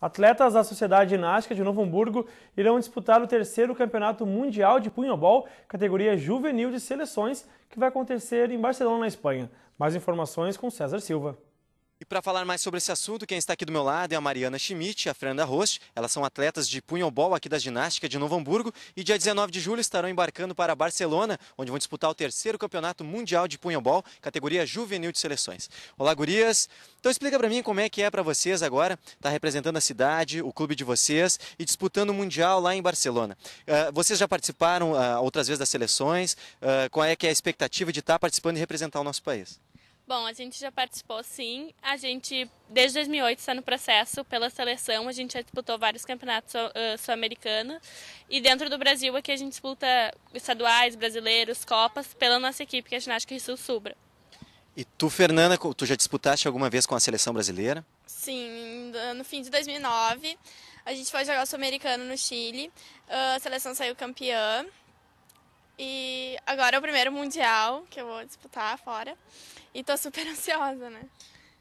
Atletas da Sociedade Ginástica de Novo Hamburgo irão disputar o terceiro Campeonato Mundial de Punhobol, categoria juvenil de seleções, que vai acontecer em Barcelona, na Espanha. Mais informações com César Silva. E para falar mais sobre esse assunto, quem está aqui do meu lado é a Mariana Schmidt e a Fernanda Rost. Elas são atletas de punhobol aqui da ginástica de Novo Hamburgo e dia 19 de julho estarão embarcando para Barcelona, onde vão disputar o terceiro campeonato mundial de punhobol, categoria juvenil de seleções. Olá, gurias! Então explica para mim como é que é para vocês agora estar tá representando a cidade, o clube de vocês e disputando o mundial lá em Barcelona. Uh, vocês já participaram uh, outras vezes das seleções? Uh, qual é que é a expectativa de estar tá participando e representar o nosso país? Bom, a gente já participou sim. A gente, desde 2008, está no processo pela seleção. A gente já disputou vários campeonatos uh, sul-americanos. e dentro do Brasil, aqui a gente disputa estaduais, brasileiros, Copas, pela nossa equipe, que é a Ginástica Rissul Subra. E tu, Fernanda, tu já disputaste alguma vez com a seleção brasileira? Sim, no fim de 2009. A gente foi jogar Sul-Americano no Chile. A seleção saiu campeã. E agora é o primeiro mundial que eu vou disputar fora. E tô super ansiosa, né?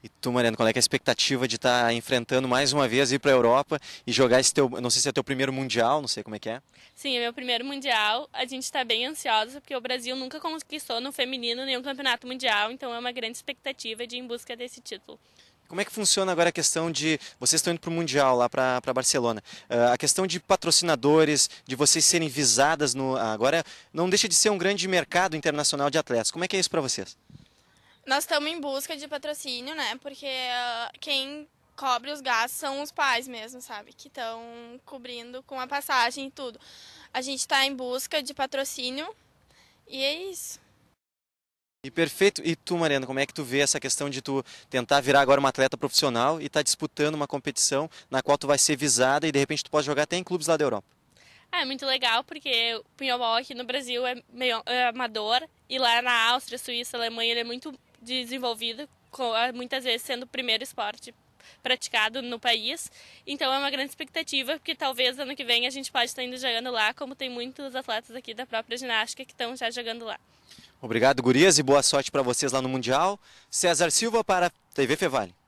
E tu, Mariana, qual é, é a expectativa de estar tá enfrentando mais uma vez, ir para a Europa e jogar esse teu, não sei se é teu primeiro mundial, não sei como é que é. Sim, é meu primeiro mundial. A gente está bem ansiosa porque o Brasil nunca conquistou no feminino nenhum campeonato mundial, então é uma grande expectativa de ir em busca desse título. Como é que funciona agora a questão de. Vocês estão indo para o Mundial, lá para Barcelona. Uh, a questão de patrocinadores, de vocês serem visadas no. Ah, agora, não deixa de ser um grande mercado internacional de atletas. Como é que é isso para vocês? Nós estamos em busca de patrocínio, né? Porque uh, quem cobre os gastos são os pais mesmo, sabe? Que estão cobrindo com a passagem e tudo. A gente está em busca de patrocínio e é isso. E perfeito. E tu, Mariana, como é que tu vê essa questão de tu tentar virar agora uma atleta profissional e estar tá disputando uma competição na qual tu vai ser visada e de repente tu pode jogar até em clubes lá da Europa? é muito legal porque o pinholbol aqui no Brasil é meio é amador e lá na Áustria, Suíça, Alemanha ele é muito desenvolvido, é muitas vezes sendo o primeiro esporte praticado no país. Então é uma grande expectativa, porque talvez ano que vem a gente pode estar indo jogando lá, como tem muitos atletas aqui da própria ginástica que estão já jogando lá. Obrigado, Gurias, e boa sorte para vocês lá no Mundial. César Silva para TV Fevale.